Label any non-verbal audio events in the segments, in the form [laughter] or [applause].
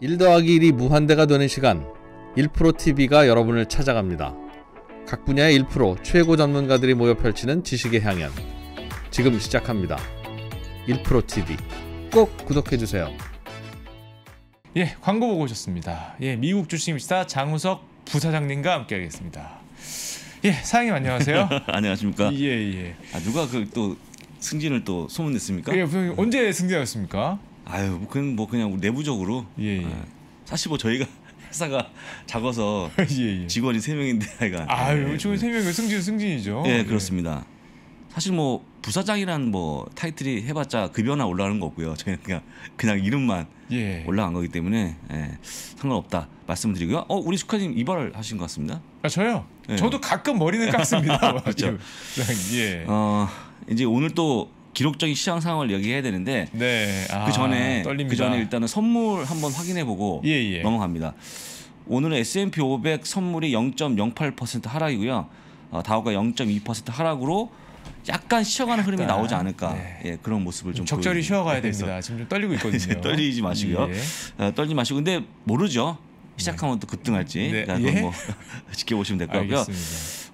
1 더하기 1이 무한대가 되는 시간 1프로TV가 여러분을 찾아갑니다. 각 분야의 1프로 최고 전문가들이 모여 펼치는 지식의 향연 지금 시작합니다. 1프로TV 꼭 구독해주세요. 예, 광고 보고 오셨습니다. 예, 미국 주식입시다 장우석 부사장님과 함께하겠습니다. 예, 사장님 안녕하세요. [laughs] 안녕하십니까? 예, 예. 아 누가 그 또 승진을 또 소문냈습니까? 예, 부장님 언제 승진하셨습니까? 아유 뭐 그냥 뭐 그냥 내부적으로 예, 예. 아, 사실 뭐 저희가 [laughs] 회사가 작아서 [laughs] 예, 예, 직원이 세 명인데 [laughs] 아이가 아유 네. 직원 세 명이 그 승진 승진이죠. 예, 그렇습니다. 사실 뭐 부사장이란 뭐 타이틀이 해봤자 급여나 올라가는 거 없고요. 저희는 그냥 그냥 이름만 예. 올라간 거기 때문에 예, 상관없다 말씀드리고요. 어 우리 축하님 이발 하신 것 같습니다. 아 저요? 예. 저도 가끔 머리는 깎습니다. 그렇죠. 예. 어 이제 오늘 또 기록적인 시장 상황을 얘기해야 되는데 네. 아, 그 전에 그 떨립니다. 그 전에 일단은 선물 한번 확인해보고 예, 예. 넘어갑니다. 오늘은 S&P 500 선물이 0.08% 하락이고요. 어, 다우가 0.2% 하락으로 약간 쉬어가는 흐름이 나오지 않을까 네. 예, 그런 모습을 좀, 좀 적절히 쉬어가야 됩니다. 지금 좀 떨리고 있거든요. [laughs] 떨리지 마시고요. 예. 어, 떨지 마시고 근데 모르죠. 시작하면 또 급등할지 네. 예? 뭐 [laughs] 지켜보시면 될 거고요.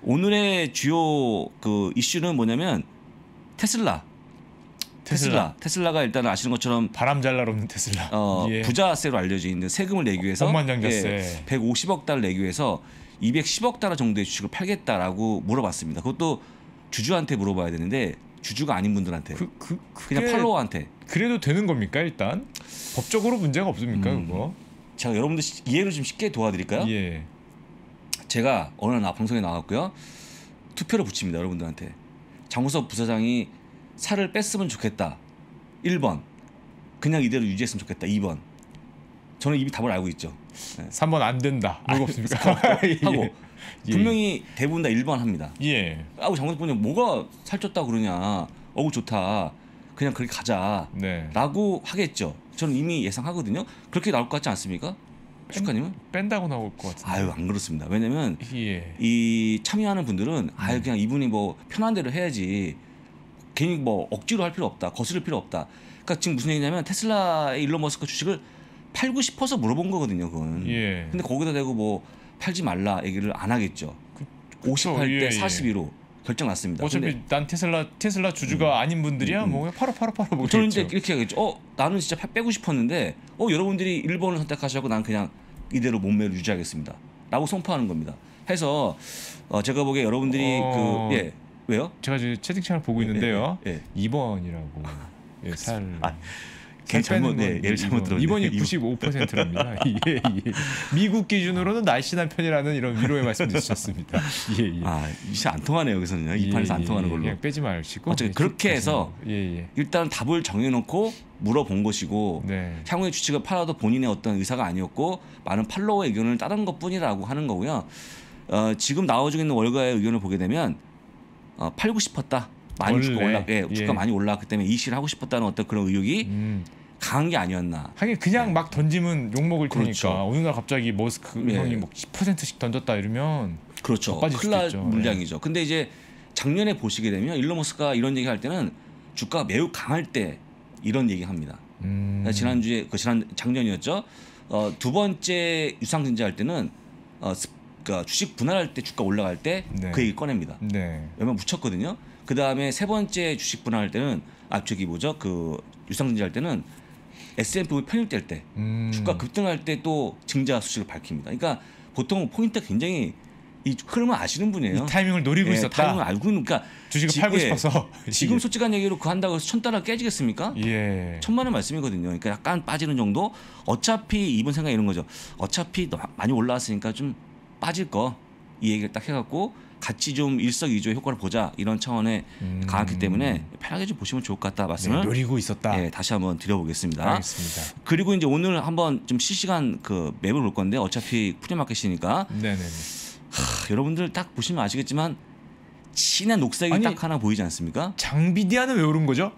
오늘의 주요 그 이슈는 뭐냐면 테슬라 테슬라. 테슬라. 가 일단 아시는 것처럼 바람 잘 날없는 테슬라. 어, 예. 부자세로 알려져 있는 세금을 내기 위해서 억만장자세. 예, 150억 달러 내기 위해서 210억 달러 정도의 주식을 팔겠다라고 물어봤습니다. 그것도 주주한테 물어봐야 되는데 주주가 아닌 분들한테 그, 그, 그냥 팔로워한테 그래도 되는 겁니까 일단 법적으로 문제가 없습니까 음. 그거? 제가 여러분들 이해를 좀 쉽게 도와드릴까요? 예. 제가 어느 날 방송에 나왔고요 투표를 붙입니다 여러분들한테 장우석 부사장이 살을 뺐으면 좋겠다. 1번. 그냥 이대로 유지했으면 좋겠다. 2번. 저는 이미 답을 알고 있죠. 네. 3번 안 된다. 뭐가 아, 없습니까? [laughs] 예. 하고 예. 분명히 대부분 다 1번 합니다. 예. 아우 장군님 뭐가 살쪘다 그러냐. 어우 좋다. 그냥 그렇게 가자. 네. 라고 하겠죠. 저는 이미 예상하거든요. 그렇게 나올 것 같지 않습니까? 축하님은 뺀다고 나올 것 같은데. 아유 안 그렇습니다. 왜냐면 예. 이 참여하는 분들은 아유 네. 그냥 이분이 뭐 편한 대로 해야지. 괜히 뭐 억지로 할 필요 없다. 거스를 필요 없다. 그러니까 지금 무슨 얘기냐면 테슬라의 일론 머스크 주식을 팔고 싶어서 물어본 거거든요, 그건. 예. 근데 거기다 대고 뭐 팔지 말라 얘기를 안 하겠죠. 58대 그, 예, 예. 42로 결정 났습니다. 어차피 근데, 난 테슬라 테슬라 주주가 음, 아닌 분들이야 음, 음. 뭐 팔아 팔아 팔아 뭐 저는 이제 이렇게 하겠죠. 어 나는 진짜 팔 빼고 싶었는데 어 여러분들이 1번을 선택하시고 난 그냥 이대로 몸매를 유지하겠습니다. 라고 선포하는 겁니다. 해서 어, 제가 보기에 여러분들이 어... 그 예. 왜요? 제가 지금 채팅창을 보고 예, 있는데요. 예, 예. 2번이라고 예, 아, 살. 아, 살 잘못, 뭐 예, 예, 예를 잘못 들었네. 2번이 95%랍니다. [laughs] [laughs] 예, 예. 미국 기준으로는 날씬한 편이라는 이런 위로의 말씀도 주셨습니다. 예, 예. 아, 이제 안 통하네요. 여기서는요. 이 판에서 예, 안 통하는 걸로. 그냥 빼지 마시고. 어쨌든 그렇게 해서 일단 답을 정해놓고 물어본 것이고 네. 향후의 주식을 팔아도 본인의 어떤 의사가 아니었고 많은 팔로워의 의견을 따른 것뿐이라고 하는 거고요. 어, 지금 나와주고 있는 월가의 의견을 보게 되면 어, 팔고 싶었다. 많이 원래, 주가 올라, 예, 주가 예. 많이 올라왔기 때문에 이시를 하고 싶었다는 어떤 그런 의욕이 음. 강한 게 아니었나. 하긴 그냥 네. 막 던지면 욕 먹을 그렇죠. 어느 날 갑자기 머스크 예. 형이 뭐 10%씩 던졌다 이러면 그렇죠. 클라 물량이죠. 예. 근데 이제 작년에 보시게 되면 일론 머스크가 이런 얘기 할 때는 주가가 매우 강할 때 이런 얘기 합니다. 음. 그러니까 지난주에 그 지난 작년이었죠. 어, 두 번째 유상증자 할 때는 어, 그러니까 주식 분할할 때 주가 올라갈 때그 네. 그 얘기 꺼냅니다. 네. 왜냐면 묻혔거든요. 그 다음에 세 번째 주식 분할할 때는 아 저기 뭐죠 그 유상증자할 때는 S&P 편입될 때 음. 주가 급등할 때 또 증자 수치을 밝힙니다. 그러니까 보통 포인트가 굉장히 이 흐름을 아시는 분이에요. 타이밍을 노리고 예, 있었다. 타이밍을 알고 그러니까 주식을 지, 팔고 예, 싶어서 지금 [laughs] 예. 솔직한 얘기로 그 한다고 해서 천 달러 깨지겠습니까? 예. 천만원 말씀이거든요. 그러니까 약간 빠지는 정도. 어차피 이번 생각 이런 거죠. 어차피 많이 올라왔으니까 좀 빠질 거 이 얘기를 딱 해갖고 같이 좀 일석이조 의 효과를 보자 이런 차원에 음. 강했기 때문에 편하게 좀 보시면 좋을 것 같다 말씀을 네, 노리고 있었다. 예, 다시 한번 드려보겠습니다. 알겠습니다. 그리고 이제 오늘 한번 좀 실시간 그 맵을 볼 건데 어차피 프리마켓이니까. 네네 하, 여러분들 딱 보시면 아시겠지만 진한 녹색이 아니, 딱 하나 보이지 않습니까? 장비디아는 왜 오른 거죠?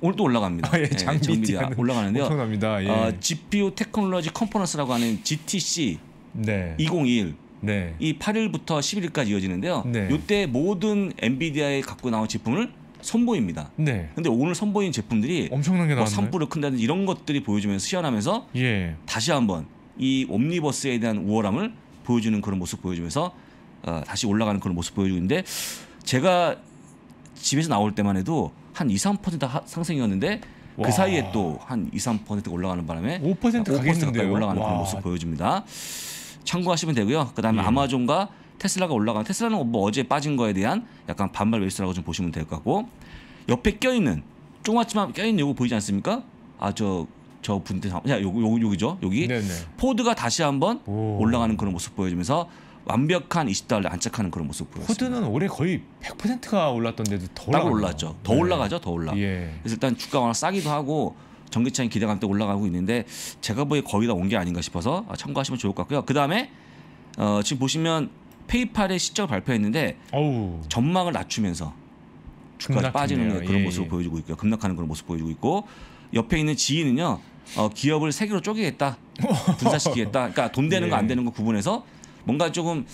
오늘 또 올라갑니다. 아, 예, 예 장비디아 예, 올라가는데요. 엄청납니다. 예. 어, GPO 테크놀로지 컴퍼넌스라고 하는 GTC 네. 2021 네. 이 8일부터 11일까지 이어지는데요. 네. 이때 모든 엔비디아에 갖고 나온 제품을 선보입니다. 네. 근데 오늘 선보인 제품들이 엄청난 게나왔나 뭐 산불을 큰다든지 이런 것들이 보여주면서 시연하면서 예. 다시 한번 이 옴니버스에 대한 우월함을 보여주는 그런 모습 보여주면서 어, 다시 올라가는 그런 모습 보여주고 있는데 제가 집에서 나올 때만 해도 한 2, 3% 상승이었는데 그 와. 그 사이에 또 한 2, 3% 올라가는 바람에 5% 가겠는데요. 올라가는 와. 그런 모습 보여줍니다. 참고하시면 되고요. 그다음에 예. 아마존과 테슬라가 올라간 테슬라는 뭐 어제 빠진 거에 대한 약간 반발 매수라고 좀 보시면 될 거고 옆에 껴있는 조그맣지만 껴있는 요거 보이지 않습니까? 아 저 저 분대 야 요거 요거 요기죠 여기 포드가 다시 한번 오. 올라가는 그런 모습 보여주면서 완벽한 20달러 안착하는 그런 모습 보였습니다. 포드는 올해 거의 100%가 올랐던데도 더 올랐죠. 더 네. 올라가죠. 더 올라가죠. 더 올라. 예. 그래서 일단 주가가 싸기도 하고 전기차인 기대감도 올라가고 있는데 제가 보기에 거의 다 온 게 아닌가 싶어서 아, 참고하시면 좋을 것 같고요. 그 다음에 어, 지금 보시면 페이팔의 시적 발표했는데 어우. 전망을 낮추면서 주가 가 빠지는 그런 예, 모습을 예. 보여주고 있고요. 급락하는 그런 모습 을 보여주고 있고 옆에 있는 지인은요 어, 기업을 세 개로 쪼개겠다, [laughs] 분사시키겠다. 그러니까 돈 되는 거안 예. 되는 거 구분해서 뭔가 조금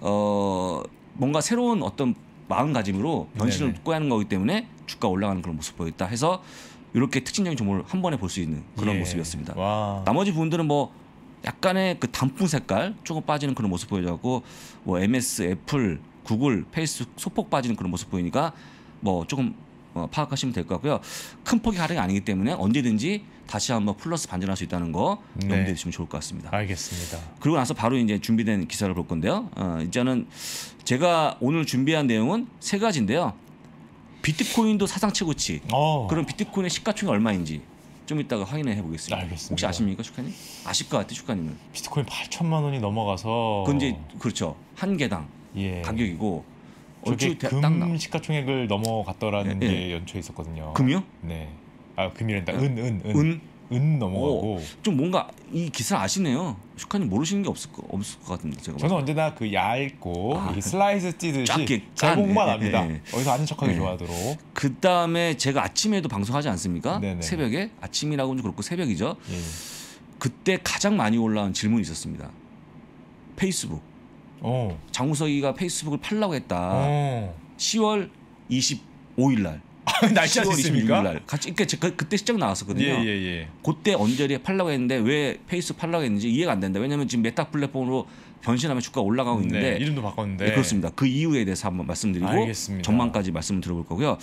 어, 뭔가 새로운 어떤 마음가짐으로 변신을 네네. 하는 거기 때문에 주가 올라가는 그런 모습 보였다 해서 이렇게 특징적인 종목을 한 번에 볼 수 있는 그런 예. 모습이었습니다. 와. 나머지 부분들은 뭐 약간의 그 단풍 색깔 조금 빠지는 그런 모습 보여졌고 뭐 MS, 애플, 구글, 페이스 소폭 빠지는 그런 모습 보이니까 뭐 조금 어, 파악하시면 될 것 같고요. 큰 폭의 하락이 아니기 때문에 언제든지 다시 한번 플러스 반전할 수 있다는 거 네. 염두에 네. 시면 좋을 것 같습니다. 알겠습니다. 그리고 나서 바로 이제 준비된 기사를 볼 건데요. 어, 이제는 제가 오늘 준비한 내용은 세 가지인데요. 비트코인도 사상 최고치. 어. 그럼 비트코인의 시가총액 얼마인지 좀 이따가 확인해 을 보겠습니다. 알겠습니다. 혹시 아십니까, 축하님 아실 것 같아, 슈카님은. 비트코인 8천만 원이 넘어가서 그건 그렇죠. 한 개당 예. 가격이고 저게 얼추 대- 딱금 나. 시가총액을 넘어갔더라는 예, 예, 게 연초에 있었거든요. 금이요? 네. 아 금이란다. 은, 은, 은. 은은 음 넘어가고 어, 좀 뭔가 이 기사 아시네요. 슈카님 모르시는 게 없을 거 없을 것 같은데 제가 저는 언제나 그 얇고 아, 슬라이스 찌듯이 제목만 예, 압니다. 예, 예. 어디서 아는 척하기 예. 좋아하도록. 그 다음에 제가 아침에도 방송하지 않습니까? 네네. 새벽에 아침이라고 좀 그렇고 새벽이죠. 예. 그때 가장 많이 올라온 질문이 있었습니다. 페이스북. 오. 어. 장우석이가 페이스북을 팔라고 했다. 오. 10월 25일 날. 날짜 10월 26일 날 같이 그러니까 그, 그때 시적 나왔었거든요. 예, 예, 예. 그때 언저리에 팔라고 했는데 왜 페이스 팔라고 했는지 이해가 안 된다. 왜냐면 지금 메타 플랫폼으로 변신하면 주가 올라가고 네, 있는데 네, 이름도 바꿨는데 네, 그렇습니다. 그 이유에 대해서 한번 말씀드리고 알겠습니다. 전망까지 말씀 을 들어볼 거고요.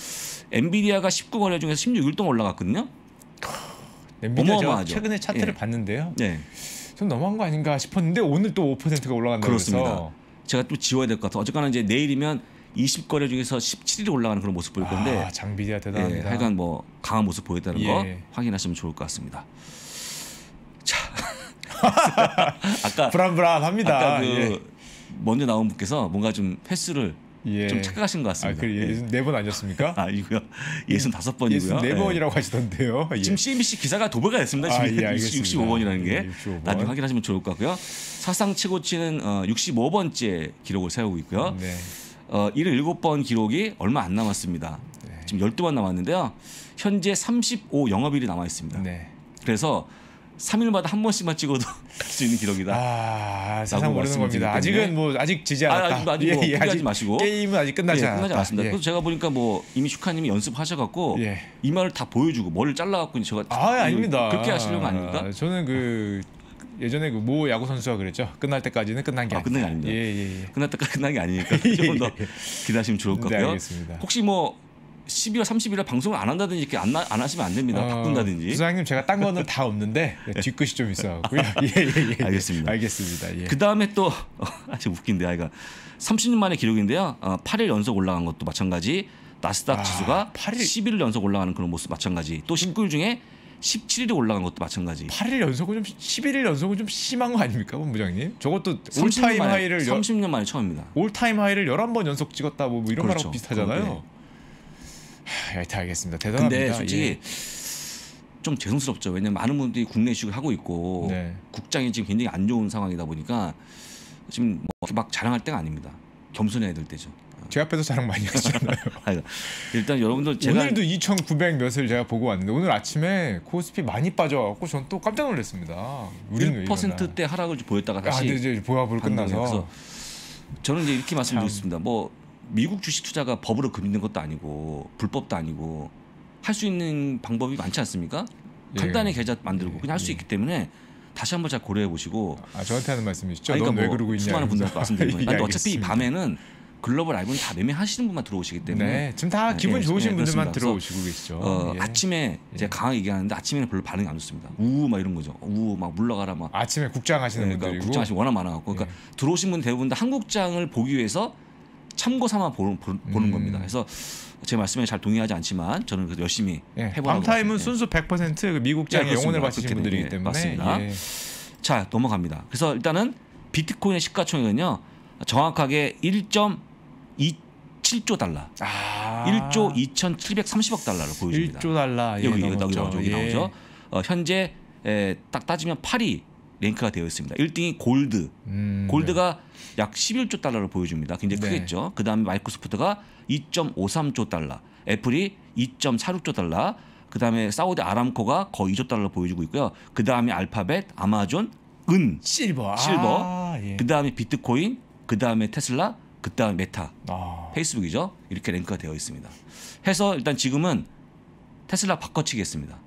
엔비디아가 19거래 중에서 16일 동안 올라갔거든요. [sighs] 엔비디아 최근에 차트를 예. 봤는데요. 네. 좀 너무한 거 아닌가 싶었는데 오늘 또 5%가 올라간다고 그렇습 제가 또 지워야 될 것 같아요. 어쨌거나 이제 내일이면 20거래 중에서 17위로 올라가는 그런 모습 보일 건데 아, 장비대가 예, 대단합니다. 예, 하여간 뭐 강한 모습 보였다는 예. 거 확인하시면 좋을 것 같습니다. 자, [laughs] 아까 불안불안합니다. 아까 그 예. 먼저 나온 분께서 뭔가 좀 횟수를 예. 좀 착각하신 것 같습니다. 아, 그 예순 네번 아니었습니까? [laughs] 아니고요. 예순 다섯 번이고요. 네 예. 번이라고 하시던데요. 예. 지금 CNBC 기사가 도배가 됐습니다. 아, 지금 아, 예, 65번이라는 [laughs] 게 65번. 나중에 확인하시면 좋을 것 같고요. 사상 최고치는 어, 65번째 기록을 세우고 있고요. 네. 어, 77번 기록이 얼마 안 남았습니다. 네. 지금 12번 남았는데요. 현재 35 영업일이 남아 있습니다. 네. 그래서 3일마다 한 번씩만 찍어도 [laughs] 할 수 있는 기록이다. 아, 세상 모르는 겁니다. 아직은 뭐 아직 지지 않았다. 아, 아직, 예, 뭐 예, 아직 마시고 게임은 아직 끝나지 예, 끝나지 않았습니다. 예. 그래서 제가 보니까 뭐 이미 슈카님이 연습하셔갖고 예. 이 말을 다 보여주고 머를 잘라갖고 제가 아, 아닙니다. 그렇게 하시려면 아닙니까? 저는 그 예전에 그모 야구 선수가 그랬죠. 끝날 때까지는 끝난 게 아, 끝난 게 아닙니다. 예, 예, 예. 끝날 때까지 끝난 게 아니니까 조금 [laughs] 예, 더 예. 기다리시면 좋을 것 네, 같고요. 네, 알겠습니다. 혹시 뭐 12월 30일에 방송을 안 한다든지 이렇게 안, 안 하시면 안 됩니다. 어, 바꾼다든지. 부장님 제가 딴 거는 다 없는데 뒷끝이 [laughs] 네. 좀 있어갖고요. 예예예. [laughs] 예, 예, 알겠습니다. 알겠습니다. 그 다음에 또아직 어, 웃긴데 아이가 30년 만의 기록인데요. 어, 8일 연속 올라간 것도 마찬가지. 나스닥 아, 지수가 8일. 11일 연속 올라가는 그런 모습 마찬가지. 또 19일 중에 음. 17일에 올라간 것도 마찬가지. 8일 연속은 좀 11일 연속은 좀 심한 거 아닙니까, 본부장님? 저것도 올타임 만에, 하이를 30년 만에 처음입니다. 올타임 하이를 11번 연속 찍었다 뭐뭐 이런 그렇죠. 말하고 비슷하잖아요. 그 하, 여튼 알겠습니다. 대단합니다. 근데 예. 솔직히 예. 좀 죄송스럽죠. 왜냐면 많은 분들이 국내 식을 하고 있고 네. 국장이 지금 굉장히 안 좋은 상황이다 보니까 지금 뭐막 자랑할 때가 아닙니다. 겸손해야 될 때죠. 제 앞에서 자랑 많이 하잖아요. [laughs] 일단 여러분들 제가 오늘도 2,900 몇을 제가 보고 왔는데 오늘 아침에 코스피 많이 빠져갖고 전또 깜짝 놀랐습니다. 1%대 하락을 보였다가 다시 아, 네, 이제 보합을 끝나서 저는 이제 이렇게 말씀드리습니다뭐 미국 주식 투자가 법으로 금있는 것도 아니고 불법도 아니고 할 수 있는 방법이 많지 않습니까? 예. 간단히 계좌 만들고 예. 그냥 할수 예. 있기 때문에 다시 한번 잘 고려해 보시고. 아 저한테 하는 말씀이시죠? 그러니까 뭐 그러고 있냐. 수많은 분들 말씀드리고. [laughs] 어차피 밤에는 글로벌 알고는 다 매매하시는 분만 들어오시기 때문에 네, 지금 다 아, 예, 기분 예, 좋으신 예, 분들만 들어오시고 계시죠. 어, 예. 아침에 제가 예. 강하게 얘기하는데 아침에는 별로 반응이 안 좋습니다. 우 막 이런 거죠. 우 막 물러가라 막. 아침에 국장 하시는 그러니까 분들이고 국장 하시는 워낙 많아갖고 그러니까 예. 들어오신 분 대부분 다 한국장을 보기 위해서 참고 삼아 보는, 보는 음. 겁니다. 그래서 제 말씀에 잘 동의하지 않지만 저는 그래도 열심히 해보라고. 밤타임은 순수 100% 그 미국장의 영혼을 바치신 분들이기 때문에 맞습니다. 자 넘어갑니다. 그래서 일단은 비트코인의 시가총액은요 정확하게 1. 7조 달러. 아. 1조 2,730억 달러를 보여줍니다. 1조 달러. 예, 여기 여 나오죠. 여기 나오죠. 예. 어, 현재 에, 딱 따지면 8위 랭크가 되어 있습니다. 1등이 골드. 음, 골드가 네. 약 11조 달러를 보여줍니다. 굉장히 네. 크겠죠. 그다음에 마이크로소프트가 2.53조 달러. 애플이 2.46조 달러. 그다음에 사우디 아람코가 거의 2조 달러를 보여주고 있고요. 그다음에 알파벳, 아마존, 은, 실버. 실버. 아, 예. 그다음에 비트코인, 그다음에 테슬라, 그 다음 메타, 아. 페이스북이죠. 이렇게 랭크가 되어 있습니다. 해서 일단 지금은 테슬라 바꿔치기 했습니다.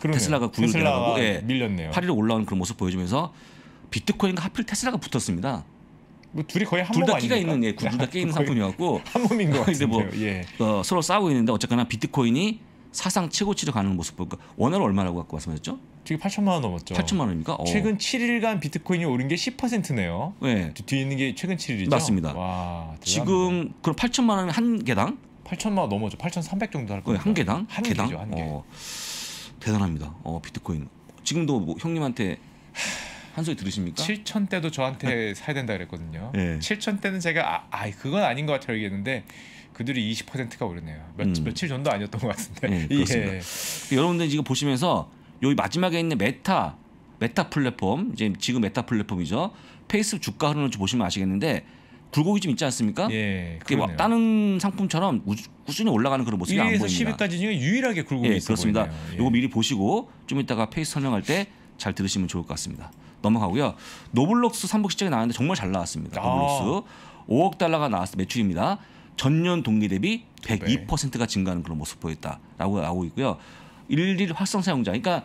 그러 테슬라가 구유로 내려가고 예, 밀렸네요. 8위로 올라오는 그런 모습 보여주면서 비트코인과 하필 테슬라가 붙었습니다. 뭐 둘이 거의 한 둘다 끼가 있는 예, 둘다 끼 있는 상품이었고 [laughs] 한 몸인 거 같은데 뭐 예. 어, 서로 싸우고 있는데 어쨌거나 비트코인이 사상 최고치로 가는 모습 보니까 원화를 얼마라고 갖고 말씀하셨죠? 지금 8천만 원 넘었죠. 8천만 원입니까? 어. 최근 7일간 비트코인이 오른 게 10%네요. 네. 뒤에 있는 게 최근 7일이죠. 맞습니다. 와, 지금 그럼 8천만 원한 개당? 8천만 원 넘어죠. 8,300 정도 할 거예요. 네, 한 개당? 한 개당? 개죠, 한 개. 어, 대단합니다. 어, 비트코인. 지금도 뭐 형님한테 한 소리 들으십니까? 7천 대도 저한테 사야 된다 그랬거든요. 네. 7천 대는 제가 아, 아 그건 아닌 것 같아요 얘기했는데 그들이 20%가 오르네요. 며, 음. 며칠 전도 아니었던 것 같은데. 네, [laughs] 예. 그렇습니다. 예. 여러분들 지금 보시면서 여기 마지막에 있는 메타 메타 플랫폼 이제 지금 메타 플랫폼이죠. 페이스 북 주가 흐르는 지 보시면 아시겠는데 불고기 좀 있지 않습니까? 예, 그게 막 다른 상품처럼 우주, 꾸준히 올라가는 그런 모습이 안 보입니다. 1에서 10위까지 중에 유일하게 굴곡이 예, 있어 그렇습니다. 예. 요거 미리 보시고 좀 이따가 페이스 설명할 때 잘 들으시면 좋을 것 같습니다. 넘어가고요. 노블록스 삼복 시장이 나왔는데 정말 잘 나왔습니다. 노블록스 5억 아. 달러가 나왔 매출입니다. 전년 동기 대비 102%가 증가하는 그런 모습 보였다라고 나오고 있고요. 일일 확성 사용자. 그러니까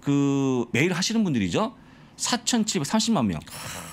그 매일 하시는 분들이죠. 4,730만 명,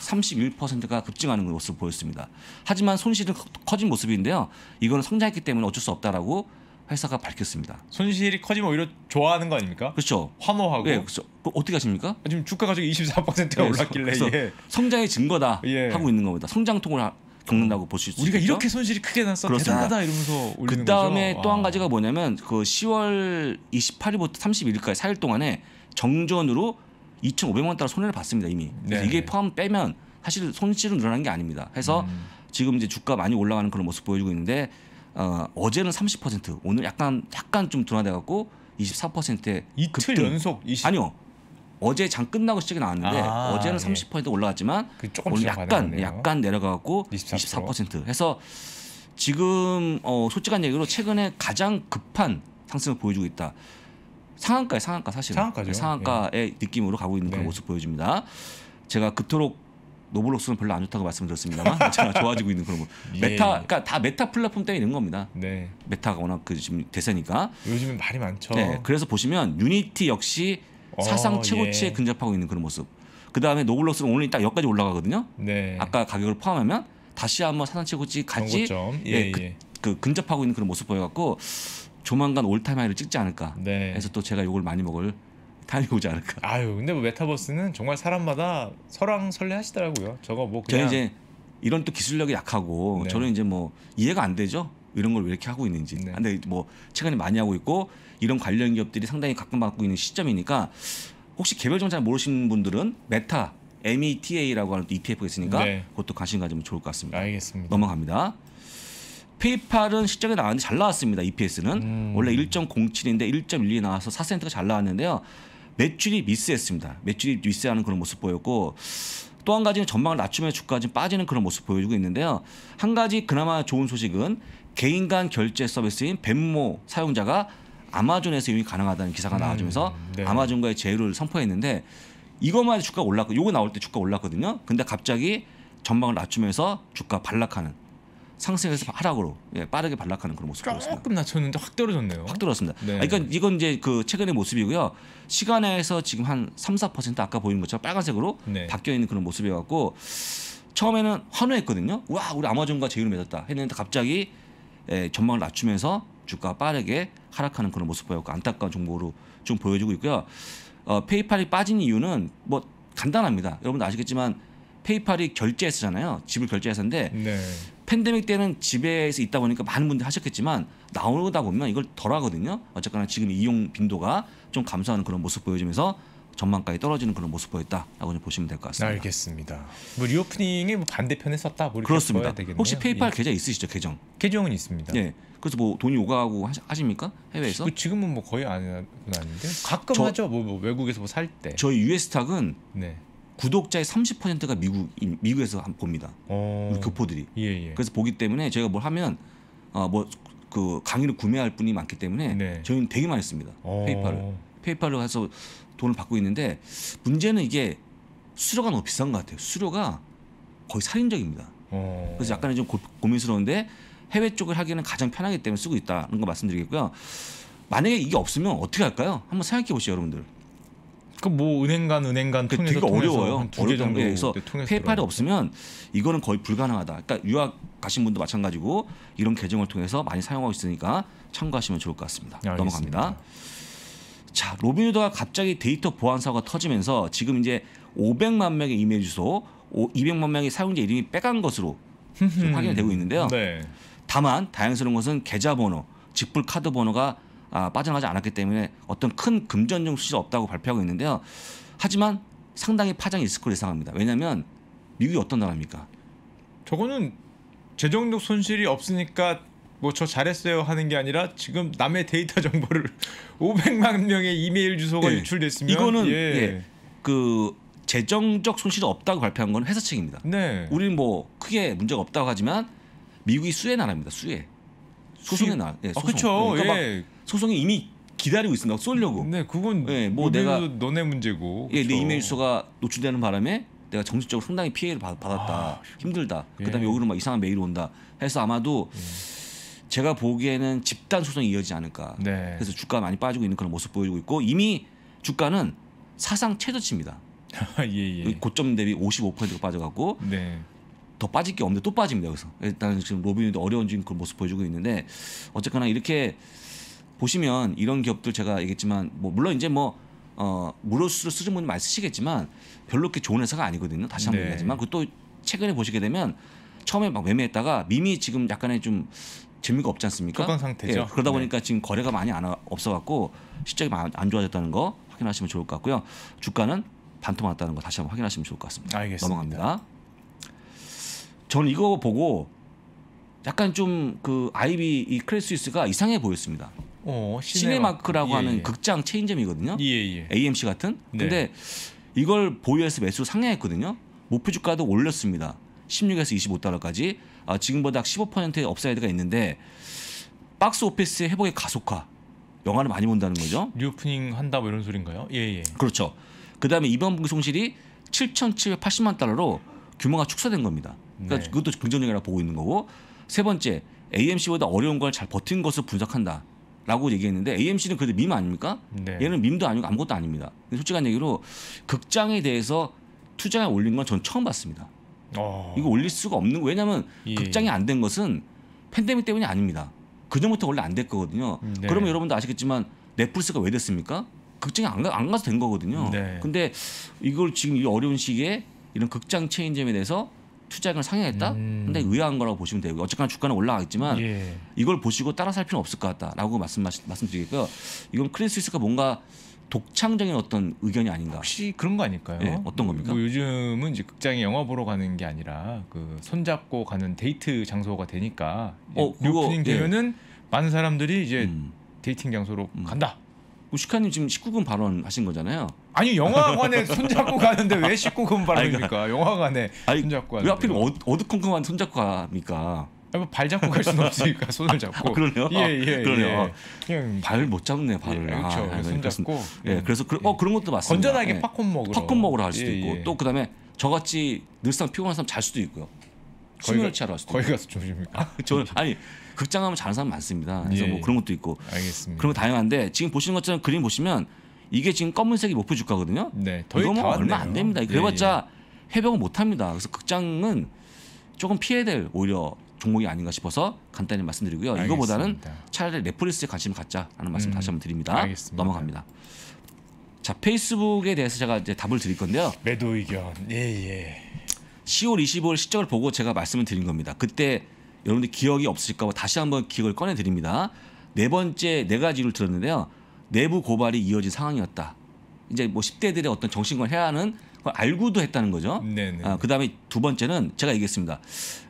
31%가 급증하는 것습을 보였습니다. 하지만 손실은 커진 모습인데요. 이거는 성장했기 때문에 어쩔 수 없다라고 회사가 밝혔습니다. 손실이 커지면 오히려 좋아하는 거 아닙니까? 그렇죠. 환호하고. 예, 그렇죠. 그 어떻게 하십니까? 아, 지금 주가 가지고 24%가 예, 올랐길래 예. 성장의 증거다 예. 하고 있는 겁니다. 성장통을 겪는다고 볼수 있죠. 우리가 이렇게 손실이 크게 났어 그렇습니다. 대단하다 이러면서 올리는 그 다음에 또한 아. 가지가 뭐냐면 그 10월 28일부터 31일까지 4일 동안에 정전으로 2,500만 달러 손해를 봤습니다 이미. 이게 포함 빼면 사실 손실은 늘어난 게 아닙니다. 해서 음. 지금 이제 주가 많이 올라가는 그런 모습 보여주고 있는데 어, 어제는 30% 오늘 약간 약간 좀 둔화돼 갖고 24%에 이틀 급등. 연속 20... 아니요 어제 장 끝나고 시작이 나왔는데 아, 어제는 예. 30% 올라갔지만 그 조금 약간 약간 내려가고 24%. 24% 해서 지금 어, 솔직한 얘기로 최근에 가장 급한 상승을 보여주고 있다. 상한가에 상한가 사실 상한가죠. 네, 상한가의 예. 느낌으로 가고 있는 그런 네. 모습 보여줍니다. 제가 그토록 노블록스는 별로 안 좋다고 말씀드렸습니다만 [laughs] 제가 좋아지고 있는 그런 거. 예. 메타 그러니까 다 메타 플랫폼 때문에 있는 겁니다. 네. 메타가 워낙 그 지금 대세니까. 요즘은 말이 많죠. 네. 그래서 보시면 유니티 역시 어, 사상 최고치에 예. 근접하고 있는 그런 모습. 그 다음에 노블록스는 오늘 딱 여기까지 올라가거든요. 네. 아까 가격을 포함하면 다시 한번 사상 최고치까지 예, 예, 그, 예. 그, 근접하고 있는 그런 모습 보여갖고 조만간 올타임 하이를 찍지 않을까. 네. 그서또 제가 욕을 많이 먹을 타임이 오지 않을까. 아유, 근데 뭐 메타버스는 정말 사람마다 설왕설래하시더라고요. 저거 뭐 그냥 저는 이제 이런 또 기술력이 약하고 네. 저는 이제 뭐 이해가 안 되죠. 이런 걸 왜 이렇게 하고 있는지. 네. 근데 뭐 최근에 많이 하고 있고 이런 관련 기업들이 상당히 가끔 받고 있는 시점이니까 혹시 개별 정책 모르시는 분들은 메타 META라고 하는 ETF가 있으니까 네. 그것도 관심 가지면 좋을 것 같습니다. 알겠습니다. 넘어갑니다. 페이팔은 실적이 나왔는데 잘 나왔습니다. EPS는 음. 원래 1.07인데 1.12 나와서 4센트가 잘 나왔는데요. 매출이 미스했습니다. 매출이 미스하는 그런 모습 보였고 또 한 가지는 전망을 낮추면 주가 좀 빠지는 그런 모습 보여주고 있는데요. 한 가지 그나마 좋은 소식은 개인 간 결제 서비스인 벤모 사용자가 아마존에서 이용이 가능하다는 기사가 나와주면서 음, 네. 아마존과의 제휴를 선포했는데 이것만 해도 주가 올랐고 요거 나올 때 주가 올랐거든요. 근데 갑자기 전망을 낮추면서 주가 반락하는 상승해서 하락으로 예, 빠르게 반락하는 그런 모습 보였습니다. 조금 낮췄는데 확 떨어졌네요. 확 떨어졌습니다. 네. 그러니까 이건 이제 그 최근의 모습이고요. 시간에서 지금 한 3, 4% 아까 보이는 것처럼 빨간색으로 네. 바뀌어 있는 그런 모습이어갖고 처음에는 환호했거든요. 와 우리 아마존과 제휴를 맺었다 했는데 갑자기 예, 전망을 낮추면서 주가가 빠르게 하락하는 그런 모습 보였고 안타까운 정보로 좀 보여지고 있고요. 어, 페이팔이 빠진 이유는 뭐 간단합니다. 여러분 아시겠지만 페이팔이 결제했잖아요. 었 집을 결제했었는데 네. 팬데믹 때는 집에서 있다 보니까 많은 분들이 하셨겠지만 나오다 보면 이걸 덜 하거든요. 어쨌거나 지금 이용 빈도가 좀 감소하는 그런 모습 보여지면서 전망까지 떨어지는 그런 모습 보였다라고 보시면 될 것 같습니다. 알겠습니다. 뭐리오프닝이뭐 반대편에 섰다 뭐 그렇습니다. 혹시 페이팔 예. 계좌 있으시죠 계정? 계정은 있습니다. 예. 그래서 뭐 돈이 오가고 하십니까 해외에서? 지금은 뭐 거의 안 아닌데 가끔 저, 하죠. 뭐, 뭐 외국에서 뭐살 때. 저희 유에스탁은 네. 구독자의 30%가 미국 미국에서 봅니다. 어... 우리 교포들이. 예, 예. 그래서 보기 때문에 저희가 뭘 하면 어뭐그 강의를 구매할 분이 많기 때문에 네. 저희는 되게 많이 씁니다. 어... 페이팔을. 페이팔로 해서 돈을 받고 있는데 문제는 이게 수료가 너무 비싼 것 같아요. 수료가 거의 살인적입니다. 어... 그래서 약간 좀 고, 민스러운데 해외 쪽을 하기에는 가장 편하기 때문에 쓰고 있다는 거 말씀드리겠고요. 만약에 이게 없으면 어떻게 할까요? 한번 생각해 보시죠, 여러분들. 그뭐 은행 간 은행 간 통해서 되게 어려워요. 두개 정도 그래서 페이팔이 없으면 이거는 거의 불가능하다. 그러니까 유학 가신 분도 마찬가지고 이런 계정을 통해서 많이 사용하고 있으니까 참고하시면 좋을 것 같습니다. 네, 알겠습니다. 넘어갑니다. 자, 로빈후드가 갑자기 데이터 보안 사고가 터지면서 지금 이제 500만 명의 이메일 주소, 200만 명의 사용자 이름이 빼간 것으로 확인 되고 있는데요. 네. 다만 다행스러운 것은 계좌번호, 직불 카드 번호가 아, 빠져나가지 않았기 때문에 어떤 큰 금전적 수치가 없다고 발표하고 있는데요. 하지만 상당히 파장이 있을 걸 예상합니다. 왜냐하면 미국이 어떤 나라입니까? 저거는 재정적 손실이 없으니까 뭐저 잘했어요 하는 게 아니라 지금 남의 데이터 정보를 500만 [laughs] 명의 이메일 주소가 네. 유출됐으면 이거는 예. 예. 그 재정적 손실이 없다고 발표한 건 회사 측입니다. 네. 우리는 뭐 크게 문제가 없다고 하지만 미국이 수혜 나라입니다. 수혜. 소송에 나. 예, 아, 소송. 아, 그렇죠. 그러니까 예. 소송이 이미 기다리고 있습니다. 쏠려고. 네, 그건 네, 뭐 내가 너네 문제고. 그쵸. 예, 내 이메일 주소가 노출되는 바람에 내가 정신적으로 상당히 피해를 받, 았다 아, 힘들다. 그다음에 예. 여기로 막 이상한 메일이 온다. 해서 아마도 예. 제가 보기에는 집단 소송이 이어지지 않을까. 네. 그래서 주가 많이 빠지고 있는 그런 모습 보여주고 있고 이미 주가는 사상 최저치입니다. [laughs] 예, 예. 고점 대비 55%가 빠져갖고 네. 더 빠질 게 없는데 또 빠집니다. 그래서 일단 지금 로빈도 어려운 지금 그런 모습 보여주고 있는데 어쨌거나 이렇게 보시면 이런 기업들 제가 얘기했지만 뭐 물론 이제 뭐 어, 무료수를 쓰는 분이 많으시겠지만 별로 그렇게 좋은 회사가 아니거든요. 다시 한번 네. 얘기하지만 그 또 최근에 보시게 되면 처음에 막 매매했다가 미미 지금 약간의 좀 재미가 없지 않습니까? 초반 상태죠. 예, 그러다 네. 보니까 네. 지금 거래가 많이 안 없어갖고 실적이 안 좋아졌다는 거 확인하시면 좋을 것 같고요. 주가는 반토막 났다는 거 다시 한번 확인하시면 좋을 것 같습니다. 알겠습니다. 넘어갑니다. 저는 이거 보고 약간 좀 그 아이비 이 크레스위스가 이상해 보였습니다. 어, 시네마크라고 예, 하는 예. 극장 체인점이거든요. 예, 예. AMC 같은. 네. 근데 이걸 보유해서 매수 상향했거든요. 목표 주가도 올렸습니다. 16에서 25달러까지. 아, 지금보다 15%의 업사이드가 있는데 박스 오피스의 회복의 가속화. 영화를 많이 본다는 거죠. 리오프닝 한다 뭐 이런 소리인가요 예, 예. 그렇죠. 그다음에 이번 분기 손실이 7,780만 달러로 규모가 축소된 겁니다. 그러니까 네. 그것도 긍정적이라 보고 있는 거고 세 번째 AMC보다 어려운 걸 잘 버틴 것을 분석한다. 라고 얘기했는데 AMC는 그래도 밈 아닙니까? 네. 얘는 밈도 아니고 아무것도 아닙니다. 솔직한 얘기로 극장에 대해서 투자에 올린 건 전 처음 봤습니다. 어. 이거 올릴 수가 없는 거예요. 왜냐하면 예. 극장이 안 된 것은 팬데믹 때문이 아닙니다. 그전부터 원래 안 됐거든요. 음, 네. 그러면 여러분도 아시겠지만 넷플릭스가 왜 됐습니까? 극장이 안, 가, 안 가서 된 거거든요. 네. 근데 이걸 지금 이 어려운 시기에 이런 극장 체인점에 대해서 투자금을 상향했다? 음. 근데 의아한 거라고 보시면 되고 어쨌거나 주가는 올라가겠지만 예. 이걸 보시고 따라 살 필요는 없을 것 같다라고 말씀 말씀드리겠고요 이건 크레 스위스가 뭔가 독창적인 어떤 의견이 아닌가. 혹시 그런 거 아닐까요? 네, 어떤 겁니까? 뭐 요즘은 이제 극장에 영화 보러 가는 게 아니라 그 손잡고 가는 데이트 장소가 되니까 어, 오프닝 예. 되면은 예. 많은 사람들이 이제 음. 데이팅 장소로 음. 간다. 우시카님 지금 19금 발언 하신 거잖아요. 아니 영화관에 [laughs] 손잡고 가는데 왜 19금 발언입니까? 영화관에 손잡고 가는데. 왜 하필 어두컴컴한 손잡고 갑니까? 뭐 발 잡고 갈 수는 없으니까 [laughs] 손을 잡고. 아, 그러네요. 예, 예, 예. 그러네요. 예. 그냥 발못 잡네요, 발을. 예, 그렇죠. 아, 손 네, 잡고. 예, 예. 그래서 그, 어 예. 그런 것도 맞습니다. 건전하게 팝콘 먹으러. 팝콘 먹으러 갈 수도 있고 또 그다음에 저같이 늘상 피곤한 사람 잘 수도 있고요. 수면을 취하러 갈 수도. 거기 가서 주무십니까? 아, 저는 아니 극장 가면 자는 사람 많습니다. 그래서 뭐 그런 것도 있고. 알겠습니다. 그런 거 다양한데 지금 보시는 것처럼 그림 보시면 이게 지금 검은색이 목표 주가거든요. 네. 이 얼마 안 됩니다. 그래봤자 해병은 못 합니다. 그래서 극장은 조금 피해야 될 오히려 종목이 아닌가 싶어서 간단히 말씀드리고요. 이거보다는 차라리 넷플릭스에 관심을 갖자라는 말씀 음, 다시 한번 드립니다. 알겠습니다. 넘어갑니다. 자 페이스북에 대해서 제가 이제 답을 드릴 건데요. 매도 의견. 예예. 예. 10월 예. 25일 시점을 보고 제가 말씀을 드린 겁니다. 그때 여러분들 기억이 없으실까 봐 다시 한번 기억을 꺼내 드립니다. 네 번째 네 가지를 들었는데요. 내부 고발이 이어진 상황이었다. 이제 뭐 10대들의 어떤 정신과 해야 하는 걸 알고도 했다는 거죠. 네네. 아, 그다음에 두 번째는 제가 얘기했습니다.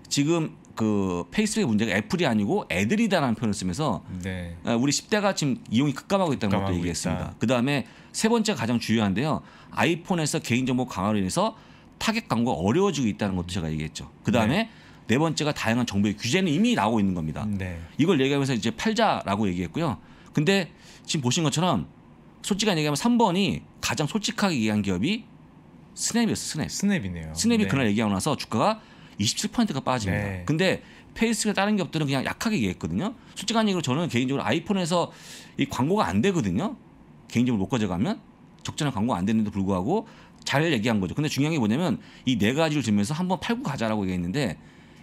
지금 그 페이스북의 문제가 애플이 아니고 애들이다라는 표현을 쓰면서 네. 아, 우리 10대가 지금 이용이 급감하고 있다는 것도 얘기했습니다. 그 다음에 세 번째 가장 중요한데요. 아이폰에서 개인정보 강화로 인해서 타겟 광고가 어려워지고 있다는 것도 제가 얘기했죠. 그 다음에 네. 네. 번째가 다양한 정보의 규제는 이미 나오고 있는 겁니다. 네. 이걸 얘기하면서 이제 팔자라고 얘기했고요. 근데 지금 보신 것처럼 솔직한 얘기하면 3번이 가장 솔직하게 얘기한 기업이 스냅이었어요. 스냅. 스냅이네요. 스냅이 그날 네. 얘기하고 나서 주가가 27%가 빠집니다. 네. 근데 페이스가 다른 기업들은 그냥 약하게 얘기했거든요. 솔직한 얘기로 저는 개인적으로 아이폰에서 이 광고가 안 되거든요. 개인적으로 못 가져가면 적절한 광고안 되는데도 불구하고 잘 얘기한 거죠. 근데 중요한 게 뭐냐면 이 네 가지를 들면서 한번 팔고 가자라고 얘기했는데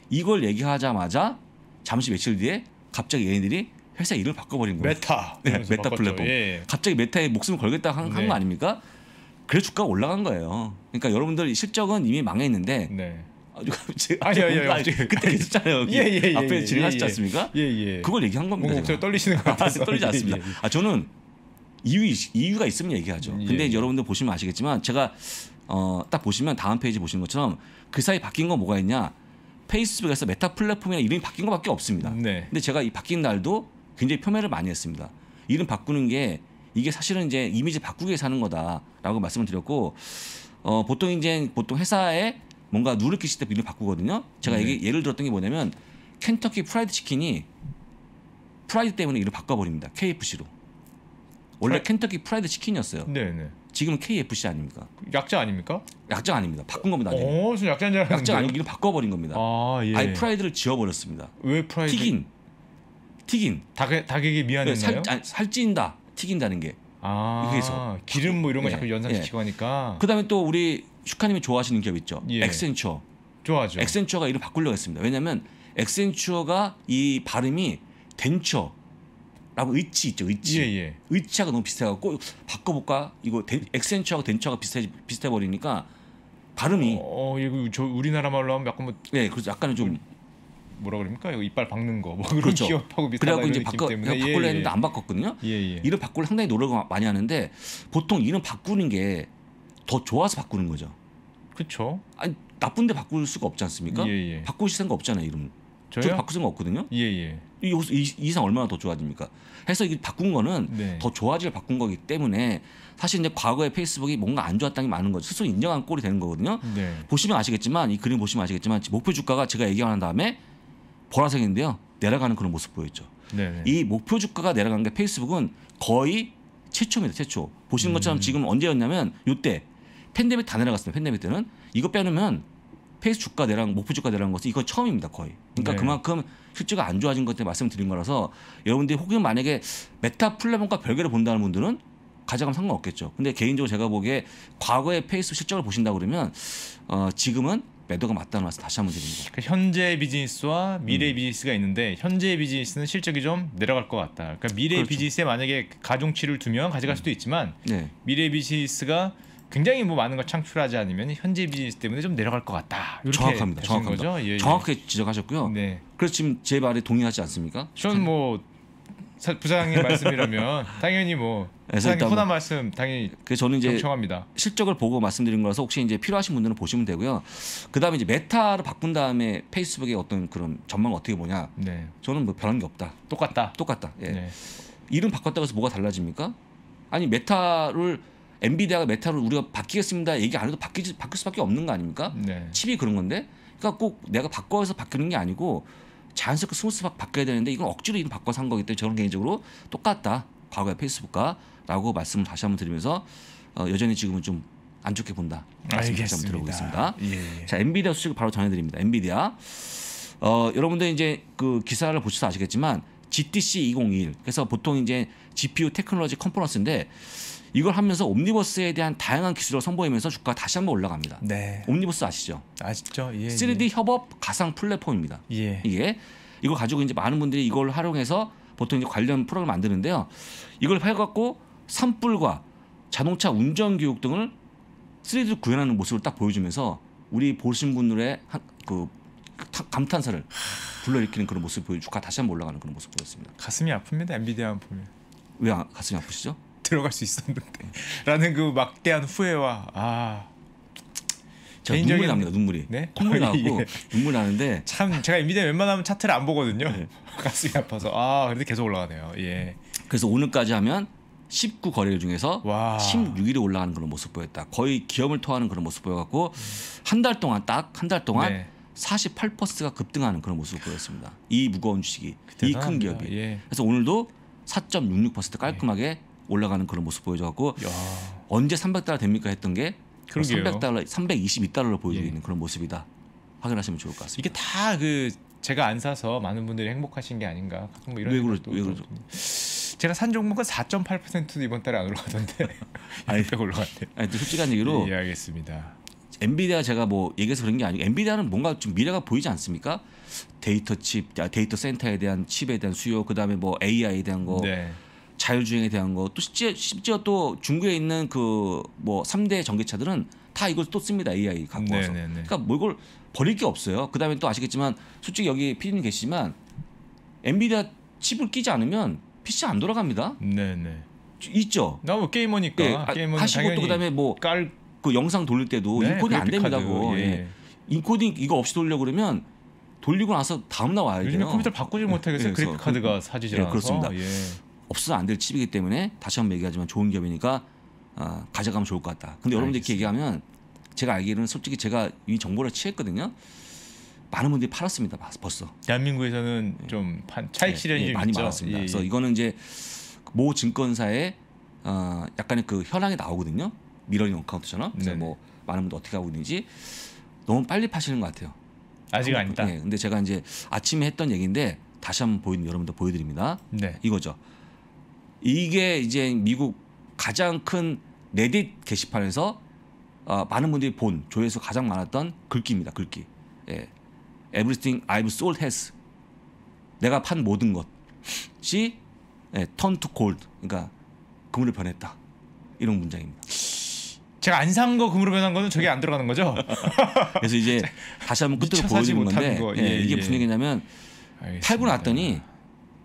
이걸 얘기하자마자 잠시 며칠 뒤에 갑자기 얘네들이 회사 이름을 바꿔버린 거예요. 메타. [laughs] 네, 메타 바꿨죠. 플랫폼. 예. 갑자기 메타에 목숨을 걸겠다 한거 네. 아닙니까? 그래 주가가 올라간 거예요. 그러니까 여러분들 실적은 이미 망했는데 네. 아주 갑자기 아니요 아니 아니, 그때 계셨잖아요 예, 예, 예, 앞에 예, 진행하셨지 예, 예. 않습니까? 예예 그걸 얘기한 겁니다. 목소 뭐, 떨리시는 것 [laughs] 같아서 떨리지 않습니다. 아 저는 이유 이유가 있으면 얘기하죠. 음, 근데 여러분들 보시면 아시겠지만 제가 어, 딱 보시면 다음 페이지 보시는 것처럼 그 사이 바뀐 건 뭐가 있냐? 페이스북에서 메타 플랫폼이나 이름이 바뀐 것밖에 없습니다. 네. 근데 제가 이 바뀐 날도 굉장히 표매를 많이 했습니다. 이름 바꾸는 게 이게 사실은 이제 이미지 바꾸기 위해서 하는 거다라고 말씀을 드렸고 어, 보통 이제 보통 회사에 뭔가 누를 끼칠 때 비밀 을 바꾸거든요. 제가 네. 예를 들었던 게 뭐냐면 켄터키 프라이드 치킨이 프라이드 때문에 이름 바꿔버립니다. KFC로. 원래 프라 켄터키 프라이드 치킨이었어요. 네네. 네. 지금은 KFC 아닙니까? 약자 아닙니까? 약자 아닙니다. 바꾼 겁니다. 어, 무슨 약자인 줄 알았는데. 약자 아니고 이름 바꿔버린 겁니다. 아, 예. 아예 프라이드를 지워버렸습니다. 왜 프라이드? 튀긴. 튀긴. 닭에, 닭에게 미안했나요? 살, 아, 살찐다. 튀긴다는 게. 아, 그래서 기름 뭐 이런 거 예, 자꾸 연상시키고 예. 하니까. 그다음에 또 우리 축하님이 좋아하시는 기업 있죠. 예. 엑센처. 좋아하죠. 엑센처가 이름 바꾸려고 했습니다. 왜냐하면 엑센처가 이 발음이 덴처. 라고 의치 있죠 의치 예, 예. 의치하고 너무 비슷해갖고 바꿔볼까 이거 덴, 엑센처하고 덴처가 비슷해 비슷해 버리니까 발음이 어, 어 이거 저 우리나라 말로 하면 약간 뭐예 네, 그래서 약간은 좀 뭐라 그럽니까? 이거 이빨 박는 거. 뭐 그런 그렇죠. 기업하고 비슷하다 그래고 이제 바꿔 바꾸려 예, 예, 했는데 안 바꿨거든요. 예, 예. 이름 바꾸려 상당히 노력을 많이 하는데 보통 이름 바꾸는 게더 좋아서 바꾸는 거죠. 그렇죠. 아니 나쁜데 바꿀 수가 없지 않습니까? 예, 예. 바꾸실 생각 없잖아요 이름. 저요? 바꾸생거 없거든요. 예예. 예. 예. 이, 이 이상 얼마나 더 좋아집니까? 해서 이 바꾼 거는 네. 더 좋아질 바꾼 거기 때문에 사실 이제 과거에 페이스북이 뭔가 안 좋았다는 게 많은 거죠. 스스로 인정한 꼴이 되는 거거든요. 네. 보시면 아시겠지만 이 그림 보시면 아시겠지만 목표 주가가 제가 얘기한 다음에 보라색인데요 내려가는 그런 모습 보였죠. 네이 네. 목표 주가가 내려간 게 페이스북은 거의 최초입니다. 최초. 보시는 음. 것처럼 지금 언제였냐면 요때 팬데믹 다 내려갔어요. 팬데믹 때는 이거 빼놓으면 페이스 주가 내랑 목표 주가 내라는 것은 이거 처음입니다 거의. 그러니까 네. 그만큼 실제가 안 좋아진 것 때문에 말씀드린 거라서 여러분들이 혹은 만약에 메타 플랫폼과 별개로 본다는 분들은 가져가면 상관없겠죠. 근데 개인적으로 제가 보기에 과거의 페이스 실적을 보신다 그러면 어, 지금은 매도가 맞다는 말씀 다시 한번 드립니다. 그러니까 현재 비즈니스와 미래 음. 비즈니스가 있는데 현재 비즈니스는 실적이 좀 내려갈 것 같다. 그러니까 미래 그렇죠. 비즈니스에 만약에 가중치를 두면 가져갈 음. 수도 있지만 네. 미래 비즈니스가 굉장히 뭐 많은 걸 창출하지 않으면 현재 비즈니스 때문에 좀 내려갈 것 같다. 정확합니다. 정확합니다. 예, 예. 정확하게 지적하셨고요. 네. 그래서 지금 제 말에 동의하지 않습니까? 저는 뭐 부장님 말씀이라면 [laughs] 당연히 뭐 네, 부장님 호남 말씀 당연히 그 저는 이제 경청합니다. 실적을 보고 말씀드린 거라서 혹시 이제 필요하신 분들은 보시면 되고요. 그다음에 이제 메타를 바꾼 다음에 페이스북의 어떤 그런 전망을 어떻게 보냐. 네. 저는 뭐 변한 게 없다. 똑같다. 똑같다. 예. 네. 이름 바꿨다고 해서 뭐가 달라집니까? 아니 메타를 엔비디아가 메타로 우리가 바뀌겠습니다 얘기 안 해도 바뀌지 바뀔 수밖에 없는 거 아닙니까? 네. 칩이 그런 건데 그러니까 꼭 내가 바꿔서 바뀌는 게 아니고 자연스럽게 스무스박 바뀌어야 되는데 이건 억지로 이건 바꿔서 한 거기 때문에 저는 개인적으로 똑같다 과거의 페이스북과라고 말씀을 다시 한번 드리면서 어, 여전히 지금은 좀 안 좋게 본다 말씀 다시 한번 들어보겠습니다. 예, 예. 자 엔비디아 소식을 바로 전해드립니다. 엔비디아 어, 여러분들 이제 그 기사를 보셔서 아시겠지만 GTC 2021 그래서 보통 이제 GPU 테크놀로지 컨퍼런스인데 이걸 하면서 옴니버스에 대한 다양한 기술을 선보이면서 주가가 다시 한번 올라갑니다. 네. 옴니버스 아시죠? 아시죠? 예, 3D 예. 협업 가상 플랫폼입니다. 예. 이게 이걸 가지고 이제 많은 분들이 이걸 활용해서 보통 이제 관련 프로그램 만드는데요. 이걸 해갖고 산불과 자동차 운전 교육 등을 3 d 구현하는 모습을 딱 보여주면서 우리 보신 분들의 그 감탄사를 불러일으키는 그런 모습 보여 주가 다시 한번 올라가는 그런 모습 보였습니다. 가슴이 아픕니다. 엔비디아만 보면. 왜 아, 가슴이 아프시죠? 들어갈 수 있었는데 [laughs] 라는 그 막대한 후회와 아 개인적인 눈물이 납니다 눈물이 네? 콧물 나고 [laughs] 예. 눈물 나는데 참 제가 인비대 웬만하면 차트를 안 보거든요 네. [laughs] 가슴이 아파서 아 그래도 계속 올라가네요 예 그래서 오늘까지 하면 19 거래일 중에서 와. 16일에 올라가는 그런 모습 보였다 거의 기염을 토하는 그런 모습 보여갖고 한 달 동안 딱 한 달 동안 네. 48%가 급등하는 그런 모습을 보였습니다 이 무거운 주식이 이 큰 기업이 예. 그래서 오늘도 4.66% 깔끔하게 예. 올라가는 그런 모습 보여줘갖고 언제 300달러 됩니까 했던 게 그러게요. 300달러, 322달러로 보여주고 예. 있는 그런 모습이다. 확인하시면 좋을 것 같습니다. 이게 다 그 제가 안 사서 많은 분들이 행복하신 게 아닌가. 뭐 이런 왜 그러죠? 왜 그러죠? 제가 산 종목은 4.8%도 이번 달에 안 올라가던데. [laughs] 아니, 올라갔네. 아니, 또 솔직한 얘기로. 예, 알겠습니다. 엔비디아 제가 뭐 얘기해서 그런 게 아니고 엔비디아는 뭔가 좀 미래가 보이지 않습니까? 데이터 칩, 아, 데이터 센터에 대한 칩에 대한 수요, 그다음에 뭐 AI에 대한 거. 네. 자율주행에 대한 거또 실제 심지어 또 중국에 있는 그뭐 3대 전기차들은 다 이걸 또 씁니다 AI 갖고 와서 네네네. 네, 네. 그러니까 뭐 이걸 버릴 게 없어요. 그다음에 또 아시겠지만 솔직히 여기 피디님 계시지만 엔비디아 칩을 끼지 않으면 PC 안 돌아갑니다. 네네. 네. 있죠. 나뭐 게이머니까. 예, 아, 게이머는 하시고 또 그다음에 뭐 깔 그 영상 돌릴 때도 네, 인코딩 안 됩니다고. 예, 예. 예. 인코딩 이거 없이 돌려 그러면 돌리고 나서 다음 나 와야 돼요. 요즘에 컴퓨터 바꾸질 못하겠어요. 예, 그래픽 카드가 그, 그, 예, 사지질 않아서. 그렇습니다. 없어서 안 될 칩이기 때문에 다시 한번 얘기하지만 좋은 기업이니까 어, 가져가면 좋을 것 같다. 근데 여러분들 이렇게 얘기하면 제가 알기로는 솔직히 제가 이 정보를 취했거든요. 많은 분들이 팔았습니다. 벌써. 대한민국에서는 예. 좀 차익 예, 실현이 예, 예, 많이 많았습니다. 예, 그래서 예. 이거는 이제 모 증권사의 어, 약간의 그 현황이 나오거든요. 미러링 어카운트처럼. 그래서 네뭐 많은 분들 어떻게 하고 있는지 너무 빨리 파시는 것 같아요. 아직 아니다. 예, 근데 제가 이제 아침에 했던 얘기인데 다시 한번 보이 여러분들 보여드립니다. 네. 이거죠. 이게 이제 미국 가장 큰 레딧 게시판에서 어, 많은 분들이 본 조회수 가장 많았던 글귀입니다. 글귀. 예. Everything I've sold has 내가 판 모든 것이 예, turn to gold 그러니까 금으로 변했다 이런 문장입니다. 제가 안 산 거 금으로 변한 거는 저게 안 들어가는 거죠? [laughs] 그래서 이제 다시 한번 끝으로 [laughs] 보여드리는 건데 거. 예, 예, 이게 예. 무슨 얘기냐면 팔고 났더니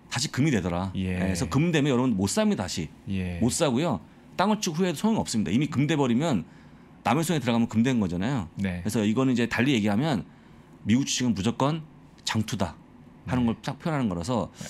다시 금이 되더라. 예. 예. 그래서 금 되면 여러분 못 삽니다 다시 예. 못 사고요. 땅을 쭉 후에 소용 없습니다. 이미 금돼 버리면 남의 손에 들어가면 금된 거잖아요. 네. 그래서 이거는 이제 달리 얘기하면 미국 주식은 무조건 장투다 하는 네. 걸딱 표현하는 거라서 네.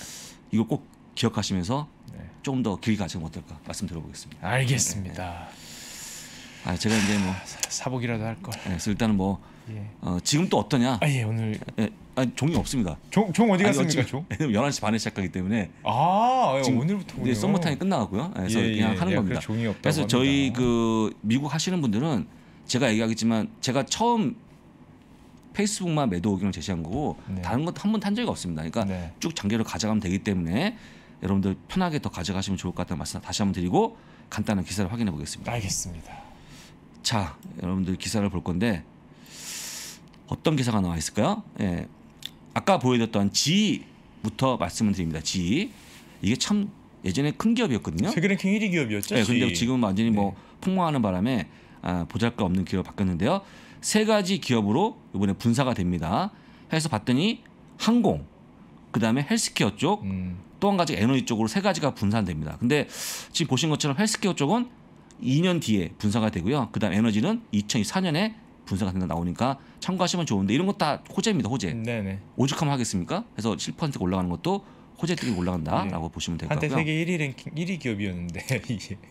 이거꼭 기억하시면서 네. 조금 더 길게 가시면 어떨까 말씀 드려보겠습니다 알겠습니다. 네. 아 제가 이제 뭐 사, 복이라도할 걸. 네, 그래서 일단은 뭐 예. 어, 지금 또 어떠냐? 아예 오늘 예, 아니, 종이 없습니다. 종, 종 어디 갔습니까? 종? 11시 [laughs] 반에 시작하기 때문에 아, 예, 오늘부터 이 썸머타임 끝나가고요. 예, 그래서 예, 그냥 예, 하는 예, 겁니다. 그래서 합니다. 그 미국 하시는 분들은 제가 얘기하겠지만 제가 처음 페이스북만 매도 의견을 제시한 거고 네. 다른 것한 번도 적이 없습니다. 그러니까 네. 쭉 장기로 가져가면 되기 때문에 여러분들 편하게 더 가져가시면 좋을 것 같다는 말씀 다시 한번 드리고 간단한 기사를 확인해 보겠습니다. 알겠습니다. 자, 여러분들 기사를 볼 건데 어떤 기사가 나와 있을까요? 예. 아까 보여드렸던 G부터 말씀을 드립니다. G 이게 참 예전에 큰 기업이었거든요. 세계 랭킹 1위 기업이었죠. 네, 근데 지금 완전히 뭐 네. 뭐 폭망하는 바람에 아, 보잘것없는 기업으 바뀌었는데요. 세 가지 기업으로 이번에 분사가 됩니다. 해서 봤더니 항공, 그 다음에 헬스케어 쪽, 음. 또한 가지 에너지 쪽으로 세 가지가 분산됩니다. 근데 지금 보신 것처럼 헬스케어 쪽은 2년 뒤에 분사가 되고요. 그다음 에너지는 2024년에 분사 같은 데 나오니까 참고하시면 좋은데 이런 것다 호재입니다. 호재. 네네. 오죽하면 하겠습니까? 해서 7%가 올라가는 것도 호재 뜨기 올라간다라고 네. 보시면 될 것 같고요. 한때 세계 1위 랭킹 1위 기업이었는데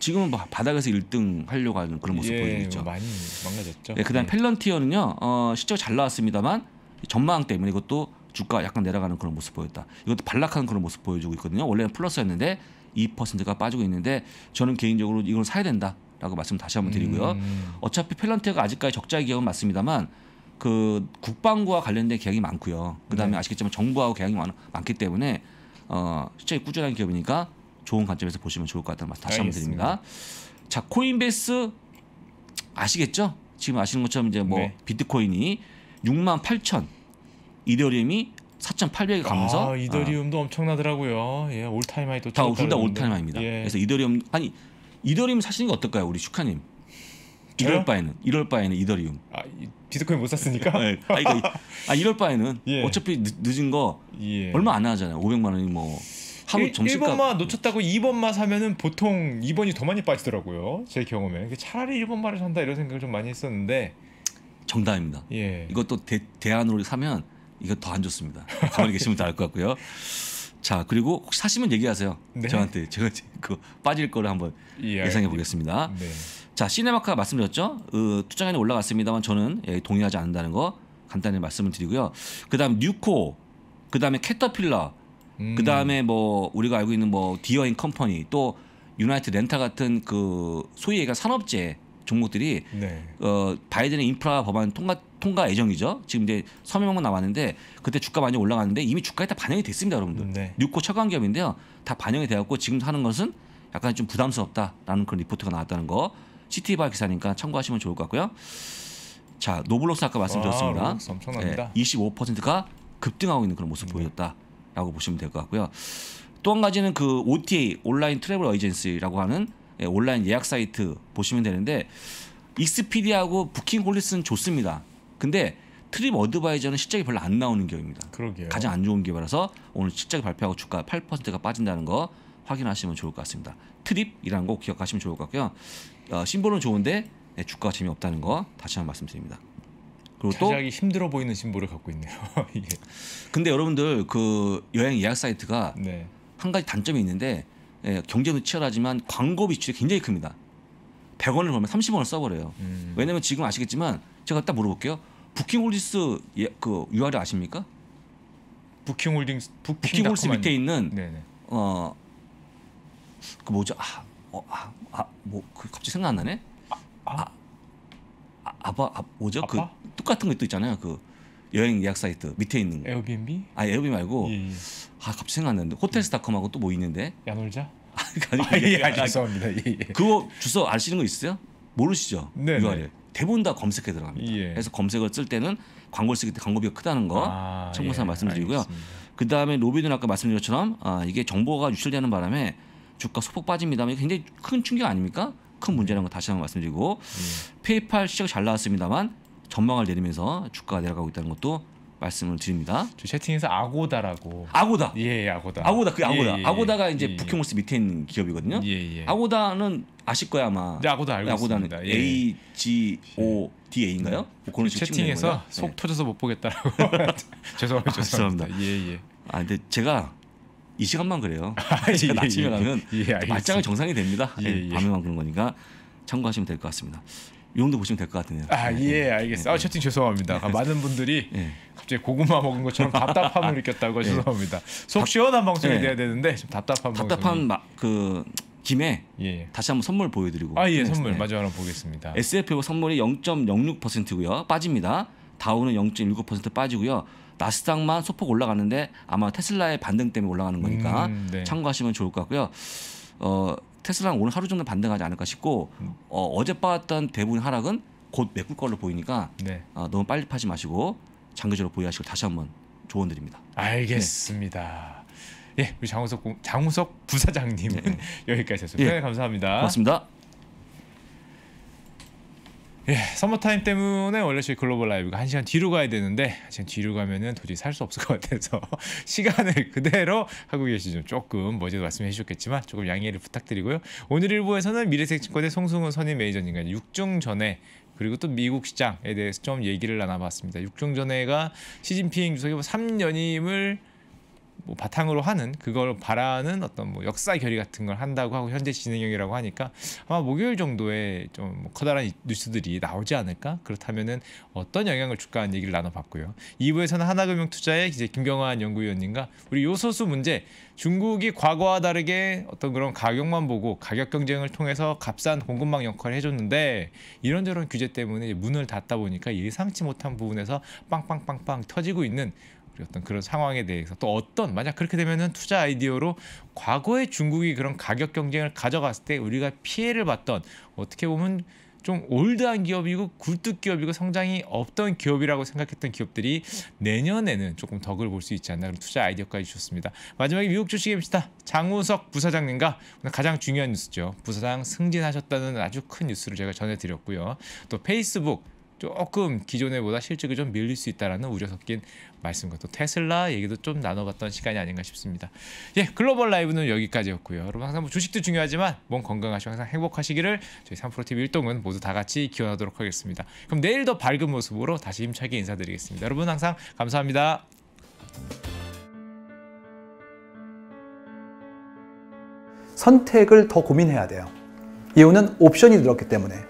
[laughs] 지금은 뭐 바닥에서 1등 하려고 하는 그런 모습 예, 보이고 있죠. 많이 망가졌죠. 네, 그다음 네. 펠런티어는요. 어, 실적 잘 나왔습니다만 전망 때문에 이것도 주가 약간 내려가는 그런 모습 보였다. 이것도 반락하는 그런 모습 보여주고 있거든요. 원래는 플러스였는데 2%가 빠지고 있는데 저는 개인적으로 이걸 사야 된다. 라고 말씀 다시 한번 드리고요. 음. 어차피 펠런테가 아직까지 적자 기업은 맞습니다만 그 국방부와 관련된 계약이 많고요. 그다음에 네. 아시겠지만 정부하고 계약이 많, 많기 때문에 어, 실제 꾸준한 기업이니까 좋은 관점에서 보시면 좋을 것 같다는 말씀 다시 한번 드립니다. 자, 코인베스 아시겠죠? 지금 아시는 것처럼 이제 뭐 네. 비트코인이 6만 8천, 이더리움이 4,800에 가면서 아, 이더리움도 어. 엄청나더라고요. 예, 올타임 하이 도다 둘다 올타임 하입니다 예. 그래서 이더리움 아니 이더리움 사시는 게 어떨까요, 우리 슈카님? 이럴 바에는 이럴 바에는 이더리움. 아 비트코인 못 샀으니까. [laughs] 네, 아, 그러니까, 아 이럴 바에는 예. 어차피 늦, 은거 예. 얼마 안 하잖아요. 500만 원이 뭐 1, 1번만 놓쳤다고 2번만 사면은 보통 2번이 더 많이 빠지더라고요. 제 경험에 그 차라리 1번만을 산다 이런 생각을 좀 많이 했었는데 정답입니다. 예. 이것도 대, 대안으로 사면 이거 더 안 좋습니다. 가만히 계시면 다알것 같고요. 자 그리고 혹시 사시면 얘기하세요. 네. 저한테 제가 그 빠질 거를 한번 예, 상해 보겠습니다. 네. 자 시네마카 말씀드렸죠. 어, 투자장에 올라갔습니다만 저는 예, 동의하지 않는다는 거 간단히 말씀을 드리고요. 그다음 뉴코, 그다음에 캐터필러, 음. 그다음에 뭐 우리가 알고 있는 뭐 디어인 컴퍼니 또 유나이트 렌타 같은 그 소위 얘기한 산업재 종목들이 네. 어, 바이든의 인프라 법안 통과 통과 예정이죠. 지금 이제 서명만 나왔는데 그때 주가 많이 올라갔는데 이미 주가에 다 반영이 됐습니다, 여러분들. 네. 뉴코 처간 기업인데요. 다 반영이 되었고 지금 하는 것은 약간 좀 부담스럽다라는 그런 리포트가 나왔다는 거. 시티바 기사니까 참고하시면 좋을 것 같고요. 자, 노블록스 아까 말씀드렸습니다. 와, 아, 엄청납니다. 네, 25%가 급등하고 있는 그런 모습 네. 보였다라고 보시면 될 것 같고요. 또 한 가지는 그 OTA 온라인 트래블 어이젠시라고 하는 예, 온라인 예약 사이트 보시면 되는데 익스피디하고 부킹홀리스는 좋습니다. 근데 트립 어드바이저는 실적이 별로 안 나오는 기업입니다. 그러게요. 가장 안 좋은 기업이라서 오늘 실적 발표하고 주가 8%가 빠진다는 거 확인하시면 좋을 것 같습니다. 트립이라는 거 기억하시면 좋을 것 같고요. 어, 심볼은 좋은데 네, 주가가 재미없다는 거 다시 한번 말씀드립니다. 그리고 또 힘들어 보이는 심볼을 갖고 있네요. 예. [laughs] 근데 여러분들 그 여행 예약 사이트가 네. 한 가지 단점이 있는데 예, 경제도 치열하지만 광고 비출이 굉장히 큽니다. 100원을 벌면 30원을 써버려요. 음. 왜냐면 지금 아시겠지만 제가 딱 물어볼게요. 부킹홀딩스 예, 그 유아를 아십니까? 부킹홀딩스 부킹 부킹 밑에 있는 어. 그 뭐죠? 아, 어, 아, 아 뭐, 그 갑자기 생각 안 나네. 아, 아, 아, 아, 아바, 아, 뭐죠? 아빠? 그 똑같은 것도 있잖아요. 그 여행 예약 사이트 밑에 있는 거. 에어비앤비? 아, 에어비앤비 말고. 예, 예. 아, 갑자기 생각 안 나는데 호텔스닷컴하고 예. 또뭐 있는데? 야놀자? [laughs] 아니, 아 예, 예, 아, 죄송합니다. 예, 예. 그거 주소 아시는 거 있으세요? 모르시죠? 네. URL. 대부분 다 검색해 들어갑니다. 예. 그래서 검색을 쓸 때는 광고를 쓰기 때문에 광고비가 크다는 거 아, 참고사 예. 말씀드리고요. 그 다음에 로비는 아까 말씀드린 것처럼 아, 이게 정보가 유출되는 바람에 주가 소폭 빠집니다. 굉장히 큰 충격 아닙니까? 큰 문제라는 거 다시 한번 말씀드리고 예. 페이팔 시적 잘 나왔습니다만 전망을 내리면서 주가가 내려가고 있다는 것도 말씀을 드립니다. 채팅에서 아고다라고. 아고다. 예, 예, 아고다. 아고다 그 아고다. 예, 예, 아고다가 이제 북경홀스 예, 예. 밑에 있는 기업이거든요. 아고다는 아실 거야 아마. 네, 아고다 알고 네, 아고다는 있습니다. A G O D A인가요? 네. 그런 채팅에서 속 네. 터져서 못 보겠다라고. [laughs] 죄송합니다. 죄송합니다. 예, 예. 아 근데 제가 이 시간만 그래요. [laughs] 아, 제가 낮에 가면 말짱이 정상이 됩니다. 밤에만 그런 거니까 참고하시면 될 것 같습니다. 정도 보시면 될 것 같네요. 아, 네, 예, 네. 알겠습니다. 네, 아, 채팅 죄송합니다. 많은 분들이 [laughs] 갑자기 고구마 먹은 것처럼 답답함을 느꼈다고 [laughs] 죄송합니다. 속 시원한 방송이 돼야 되는데 좀 답답한 답답한 마, 그 김에 예. 다시 한번 선물 보여드리고 아예 선물 마저 하나 보겠습니다. S&P 선물이 0.06%고요 빠집니다. 다우는 0.19% 빠지고요. 나스닥만 소폭 올라가는데 아마 테슬라의 반등 때문에 올라가는 거니까 음, 네. 참고하시면 좋을 것 같고요. 어 테슬라는 오늘 하루 정도 반등하지 않을까 싶고 음. 어, 어제 빠졌던 대부분 하락은 곧 메꿀 걸로 보이니까 네. 어, 너무 빨리 파지 마시고 장기적으로 보유하시고 다시 한번 조언드립니다. 알겠습니다. 네. 예, 우리 장우석 장우석 부사장님 네. [laughs] 여기까지 했습니다. 예. 네, 감사합니다. 고맙습니다. 예, 서머타임 때문에 원래 저희 글로벌 라이브가 한시간 뒤로 가야 되는데 지금 뒤로 가면은 도저히 살 수 없을 것 같아서 [laughs] 시간을 그대로 하고 계시죠. 조금 뭐지도 말씀해 주셨겠지만 조금 양해를 부탁드리고요. 오늘 일부에서는 미래색증권의 송승훈 선임 매니저님과 6중 전에 그리고 또 미국 시장에 대해서 좀 얘기를 나눠봤습니다. 6중 전에가 시진핑 주석이 3년임을 뭐뭐 바탕으로 하는 그걸 바라는 어떤 뭐 역사 결의 같은 걸 한다고 하고 현재 진행형이라고 하니까 아마 목요일 정도에 좀 뭐 커다란 뉴스들이 나오지 않을까 그렇다면은 어떤 영향을 줄까 하는 얘기를 나눠봤고요 2부에서는 하나금융투자의 이제 김경환 연구위원님과 우리 요소수 문제 중국이 과거와 다르게 어떤 그런 가격만 보고 가격 경쟁을 통해서 값싼 공급망 역할을 해줬는데 이런저런 규제 때문에 문을 닫다 보니까 예상치 못한 부분에서 빵빵빵빵 터지고 있는 어떤 그런 상황에 대해서 또 어떤 만약 그렇게 되면은 투자 아이디어로 과거에 중국이 그런 가격 경쟁을 가져갔을 때 우리가 피해를 봤던 어떻게 보면 좀 올드한 기업이고 굴뚝 기업이고 성장이 없던 기업이라고 생각했던 기업들이 내년에는 조금 덕을 볼 수 있지 않나 그런 투자 아이디어까지 주셨습니다. 마지막에 미국 주식입니다 장우석 부사장님과 오늘 가장 중요한 뉴스죠. 부사장 승진하셨다는 아주 큰 뉴스를 제가 전해드렸고요. 또 페이스북 조금 기존에보다 실적이 좀 밀릴 수있다는 우려 섞인 말씀과 또 테슬라 얘기도 좀 나눠봤던 시간이 아닌가 싶습니다. 예, 글로벌 라이브는 여기까지였고요. 여러분 항상 뭐 주식도 중요하지만 몸 건강하시고 항상 행복하시기를 저희 3프로TV 일동은 모두 다 같이 기원하도록 하겠습니다. 그럼 내일 더 밝은 모습으로 다시 힘차게 인사드리겠습니다. 여러분 항상 감사합니다. 선택을 더 고민해야 돼요. 이유는 옵션이 들었기 때문에.